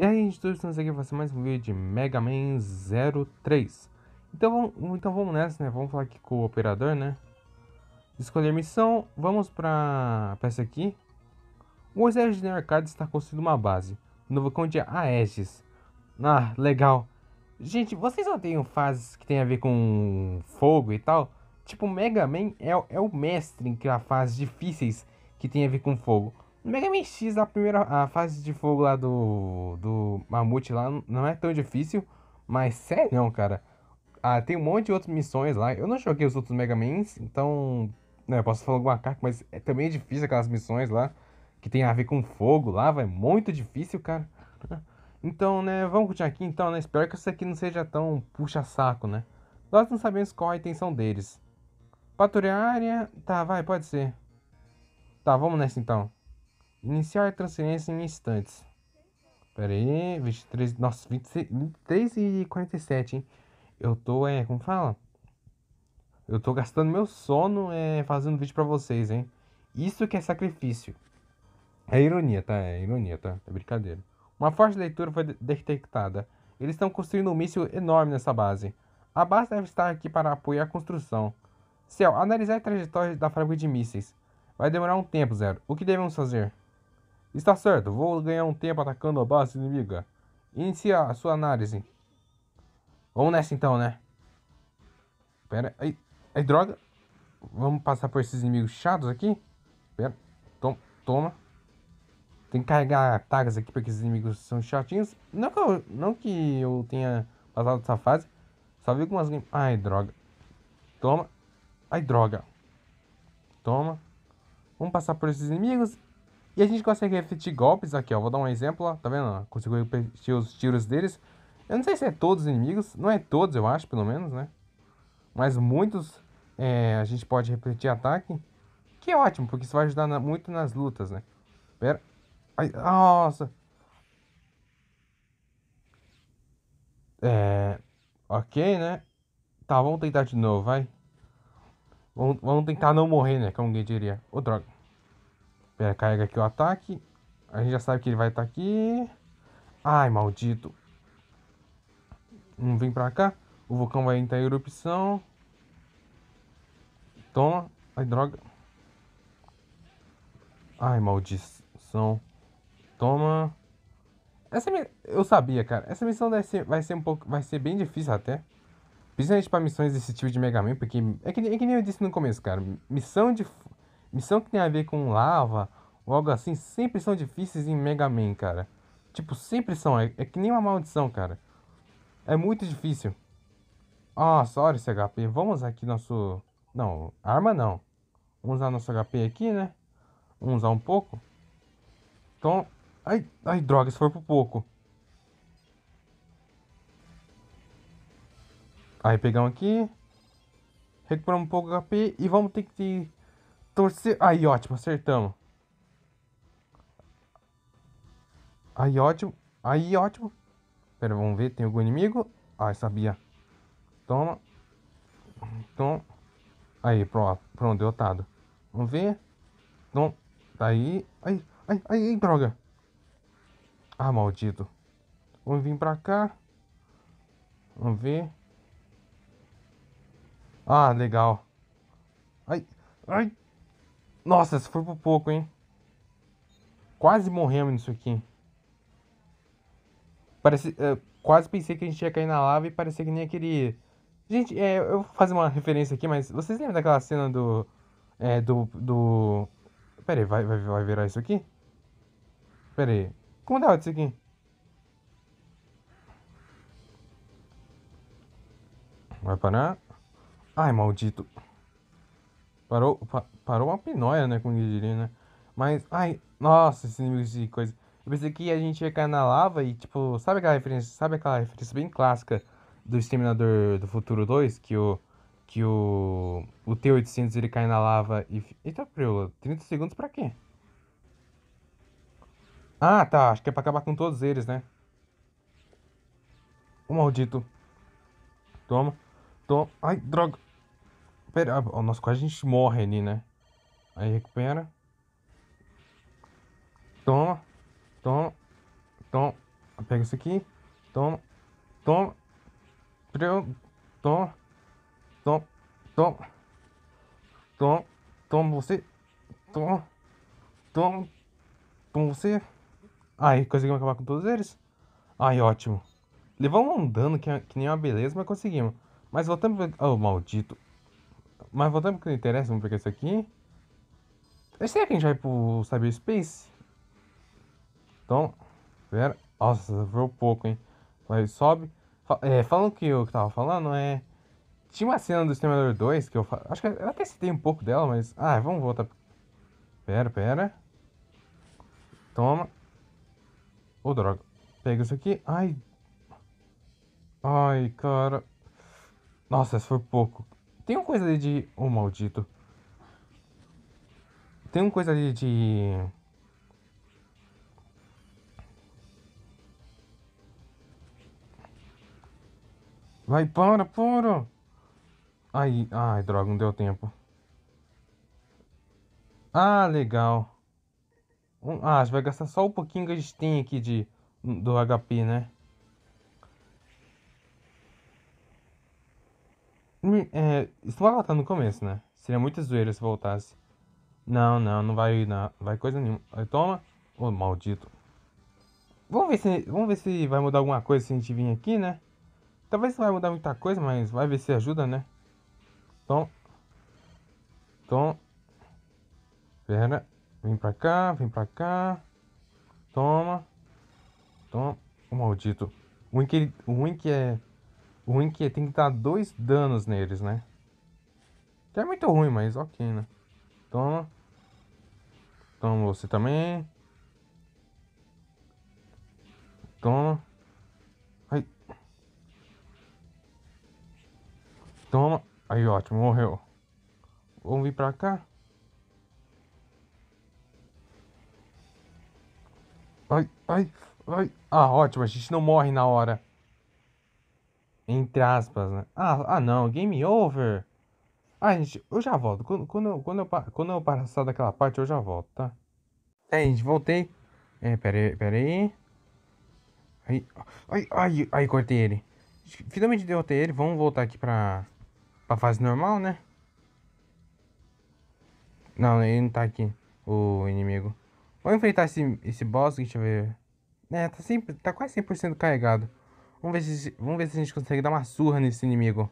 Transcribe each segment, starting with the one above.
E aí, gente, tudo estamos aqui para mais um vídeo de Mega Man 03. Então, vamos, então vamos nessa, né? Vamos falar aqui com o operador, né? Escolher missão, vamos para peça aqui. O exército de Arcade está construindo uma base no vulcão de é Aegis. Ah, legal. Gente, vocês não têm fases que tem a ver com fogo e tal? Tipo, Mega Man é, é o mestre em criar fases difíceis que tem a ver com fogo. Mega Man X, a primeira a fase de fogo lá do, do Mamute lá não é tão difícil, mas sério não, cara. Ah, tem um monte de outras missões lá. Eu não joguei os outros Mega Mans, então. Né, posso falar alguma carta, mas é também difícil aquelas missões lá. Que tem a ver com fogo lá, vai. Muito difícil, cara. Então, né, vamos continuar aqui então, né? Espero que isso aqui não seja tão puxa-saco, né? Nós não sabemos qual a intenção deles. Patrulhar a área. Tá, vai, pode ser. Tá, vamos nessa então. Iniciar a transferência em instantes. Pera aí, 23, nossa, 23 e 47, hein? Eu tô, é, como fala? Eu tô gastando meu sono é, fazendo vídeo pra vocês, hein? Isso que é sacrifício. É ironia, tá? É ironia, tá? É brincadeira. Uma forte leitura foi detectada. Eles estão construindo um míssil enorme nessa base. A base deve estar aqui para apoiar a construção. Céu, analisar a trajetória da fábrica de mísseis. Vai demorar um tempo, Zero. O que devemos fazer? Está certo, vou ganhar um tempo atacando a base inimiga. Inicia a sua análise. Vamos nessa então, né? Pera, aí, aí droga. Vamos passar por esses inimigos chatos aqui? Pera, Tom, toma. Tem que carregar tags aqui porque esses inimigos são chatinhos. Não que eu, não que eu tenha passado dessa fase. Só vi algumas... Ai, droga. Toma. Ai, droga. Toma. Vamos passar por esses inimigos e a gente consegue repetir golpes aqui, ó. Vou dar um exemplo, ó. Tá vendo? Consigo repetir os tiros deles. Eu não sei se é todos os inimigos. Não é todos, eu acho, pelo menos, né? Mas muitos é, a gente pode repetir ataque. Que é ótimo, porque isso vai ajudar na, muito nas lutas, né? Pera. Ai, nossa! É... Ok, né? Tá, vamos tentar de novo, vai. Vamos, vamos tentar não morrer, né? Como alguém diria. Ô, oh, droga. Pera, é, carrega aqui o ataque. A gente já sabe que ele vai estar tá aqui. Ai, maldito. Um vem pra cá. O vulcão vai entrar em erupção. Toma. Ai, droga. Ai, maldição. Toma. Essa eu sabia, cara. Essa missão deve ser, vai ser um pouco, vai ser bem difícil até. Principalmente para missões desse tipo de Mega Man, porque é que, é que nem eu disse no começo, cara. Missão de Missão que tem a ver com lava ou algo assim sempre são difíceis em Mega Man, cara. Tipo, sempre são. É, é que nem uma maldição, cara. É muito difícil. Ah, oh, sorry, CHP. Vamos aqui nosso... Não, arma não. Vamos usar nosso HP aqui, né? Vamos usar um pouco. Então... Ai, ai, droga, isso foi por pouco. Aí pegamos aqui. Recuperamos um pouco de HP e vamos ter que torcer. Aí, ótimo, acertamos. Aí, ótimo. Aí, ótimo. Pera, vamos ver, tem algum inimigo? ai ah, sabia. Toma. Toma. Aí, pronto, pronto, derrotado. Vamos ver. Toma. Tá aí. Aí, aí, aí, droga. Ah, maldito. Vamos vir pra cá. Vamos ver. Ah, legal. Ai, ai. Nossa, isso foi por pouco, hein? Quase morremos nisso aqui. Parece, uh, quase pensei que a gente ia cair na lava e parecia que nem aquele... Gente, é, eu vou fazer uma referência aqui, mas vocês lembram daquela cena do... É, do... do... Pera aí, vai, vai, vai virar isso aqui? Pera aí. Como dá isso aqui? Vai parar. Ai, maldito. Parou, pa, parou uma pinóia, né? Como diria, né? Mas, ai, nossa, esse nível de coisa. Eu pensei que a gente ia cair na lava e, tipo, sabe aquela referência, sabe aquela referência bem clássica do Exterminador do Futuro 2? Que o, que o, o T-800 ele cai na lava e. Eita, Preula, 30 segundos pra quê? Ah, tá, acho que é pra acabar com todos eles, né? O maldito. Toma. Toma. Ai, droga. Pera, nossa, quase a gente morre ali, né? Aí recupera. Toma. Toma. Toma. Pega isso aqui. Toma. Toma. Toma. Toma. Toma. Toma. Toma você. Toma. Toma. Toma você. Aí, conseguimos acabar com todos eles. Aí, ótimo. Levamos um dano que, que nem uma beleza, mas conseguimos. Mas voltamos... Oh, maldito. Mas voltando pro que interessa, vamos pegar isso aqui. Será que a gente vai pro Cyberspace? Então, pera. Nossa, foi um pouco, hein? mas sobe. É, falando que eu tava falando, é. Tinha uma cena do Exterminador 2 que eu. Acho que eu até citei um pouco dela, mas. Ah, vamos voltar. Pera, pera. Toma. Ô, oh, droga. Pega isso aqui. Ai. Ai, cara. Nossa, isso foi pouco. Tem uma coisa ali de. Ô oh, maldito. Tem uma coisa ali de. Vai, para, para! Ai, ai, droga, não deu tempo. Ah, legal. Ah, vai gastar só um pouquinho que a gente tem aqui de, do HP, né? É, isso vai voltar tá no começo, né? Seria muita zoeira se voltasse. Não, não, não vai, não, vai coisa nenhuma. Aí toma. Ô, oh, maldito. Vamos ver, se, vamos ver se vai mudar alguma coisa se a gente vir aqui, né? Talvez não vai mudar muita coisa, mas vai ver se ajuda, né? Tom, Tom, Pera. Vem pra cá, vem pra cá. Toma. Toma. O maldito. O ruim que, ele, o ruim que é ruim que tem que dar dois danos neles, né? Que é muito ruim, mas ok, né? Toma. Toma você também. Toma. Ai. Toma. Aí, ótimo, morreu. Vamos vir pra cá. Ai, ai, ai. Ah, ótimo, a gente não morre na hora. Entre aspas, né? Ah, ah não, game over. Ah, gente, eu já volto. Quando, quando, eu, quando, eu, quando eu passar daquela parte, eu já volto, tá? É, gente, voltei. É, peraí, peraí. Aí, ai, ai, ai, cortei ele. Finalmente derrotei ele. Vamos voltar aqui pra, pra fase normal, né? Não, ele não tá aqui, o inimigo. Vamos enfrentar esse, esse boss, deixa eu ver. É, tá, sempre, tá quase 100% carregado. Vamos ver se, vamos ver se a gente consegue dar uma surra nesse inimigo.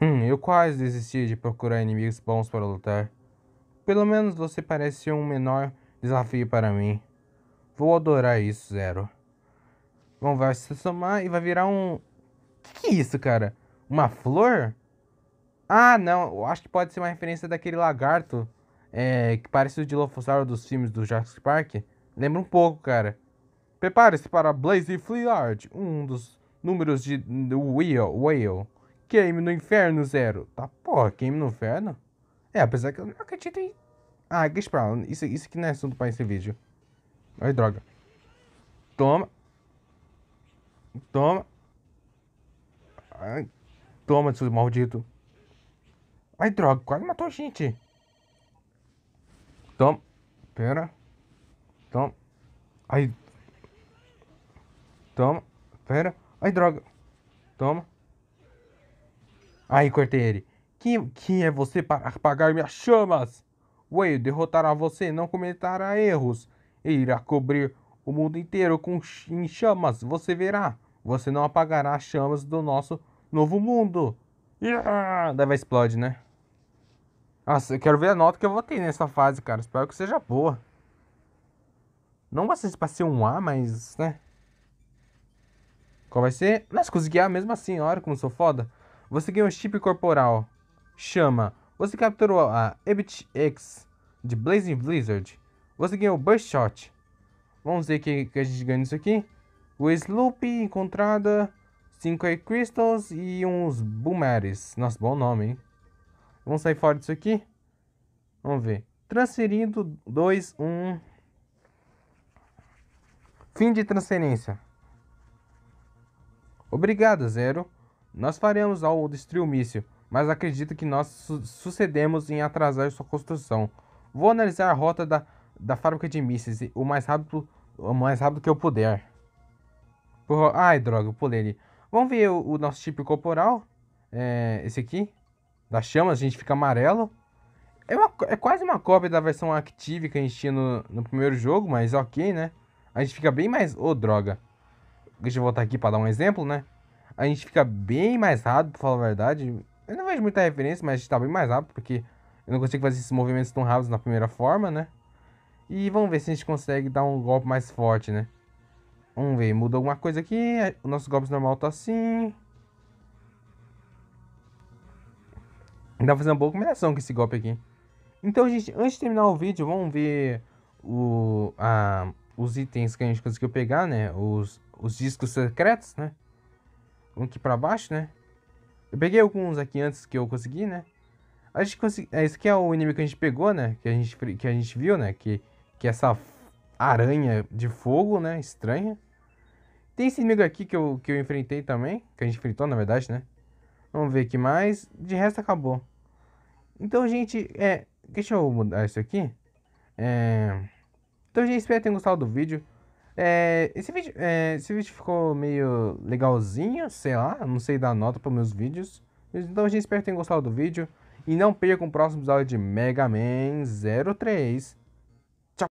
Hum, eu quase desisti de procurar inimigos bons para lutar. Pelo menos você parece um menor desafio para mim. Vou adorar isso, Zero. Vamos ver se somar e vai virar um... Que que é isso, cara? Uma flor? Ah, não. Eu acho que pode ser uma referência daquele lagarto. É, que parece o Dilophosaurus dos filmes do Jurassic Park. Lembra um pouco, cara. Prepare-se para Blaze Fliard, um dos números de Whale, Will, Game no Inferno Zero. Tá porra, Game no Inferno? É, apesar que eu não acredito em. Ah, Chris Brown, isso, isso aqui não é assunto para esse vídeo. Ai, droga. Toma. Toma. Ai, toma, seu maldito. Ai, droga, quase matou a gente. Toma. Pera. Toma. Ai, Toma. Pera. Ai, droga. Toma. Aí, cortei ele. Quem, quem é você para apagar minhas chamas? Whale derrotará você, não cometerá erros. E irá cobrir o mundo inteiro com ch em chamas. Você verá. Você não apagará as chamas do nosso novo mundo. Yeah! Deve explodir, explode, né? Nossa, eu quero ver a nota que eu vou ter nessa fase, cara. Espero que seja boa. Não bastante pra ser um A, mas, né? Qual vai ser? Nossa, consegui, ah, mesmo assim, olha como sou foda. Você ganhou um chip corporal. Chama. Você capturou a Ebit X de Blazing Blizzard. Você ganhou o Burst Shot. Vamos ver o que, que, a gente ganha nisso aqui. O Sloop encontrada. 5 Crystals e uns Boomeres. Nossa, bom nome, hein? Vamos sair fora disso aqui? Vamos ver. Transferindo 2, 1. Um... Fim de transferência. Obrigado, Zero. Nós faremos ao destruir o míssil, mas acredito que nós su sucedemos em atrasar sua construção. Vou analisar a rota da, da fábrica de mísseis o mais rápido o mais rápido que eu puder. Por... Ai, droga, eu pulei ali. Vamos ver o, o nosso tipo corporal. É, esse aqui. Da chama, a gente fica amarelo. É, uma, é quase uma cópia da versão Active que a gente tinha no, no primeiro jogo, mas ok, né? A gente fica bem mais... Ô, oh, droga deixa eu voltar aqui para dar um exemplo, né? A gente fica bem mais rápido, pra falar a verdade. Eu não vejo muita referência, mas a gente tá bem mais rápido, porque eu não consigo fazer esses movimentos tão rápidos na primeira forma, né? E vamos ver se a gente consegue dar um golpe mais forte, né? Vamos ver, Mudou alguma coisa aqui. É, o nosso golpe normal tá assim. Dá pra fazer uma boa combinação com esse golpe aqui. Então, gente, antes de terminar o vídeo, vamos ver o, a, os itens que a gente conseguiu pegar, né? Os os discos secretos, né? Um aqui pra baixo, né? Eu peguei alguns aqui antes que eu consegui, né? A gente consegui... É, esse aqui é o inimigo que a gente pegou, né? Que a gente, que a gente viu, né? Que, que essa aranha de fogo, né? Estranha. Tem esse inimigo aqui que eu, que eu enfrentei também. Que a gente enfrentou, na verdade, né? Vamos ver aqui mais. De resto, acabou. Então, gente, é... Deixa eu mudar isso aqui. É... Então, gente, espero que tenham gostado do vídeo. É, esse, vídeo, é, esse vídeo ficou meio legalzinho, sei lá, não sei dar nota para meus vídeos. Então a gente espero que tenham gostado do vídeo. E não percam o próximo episódio de Mega Man 03.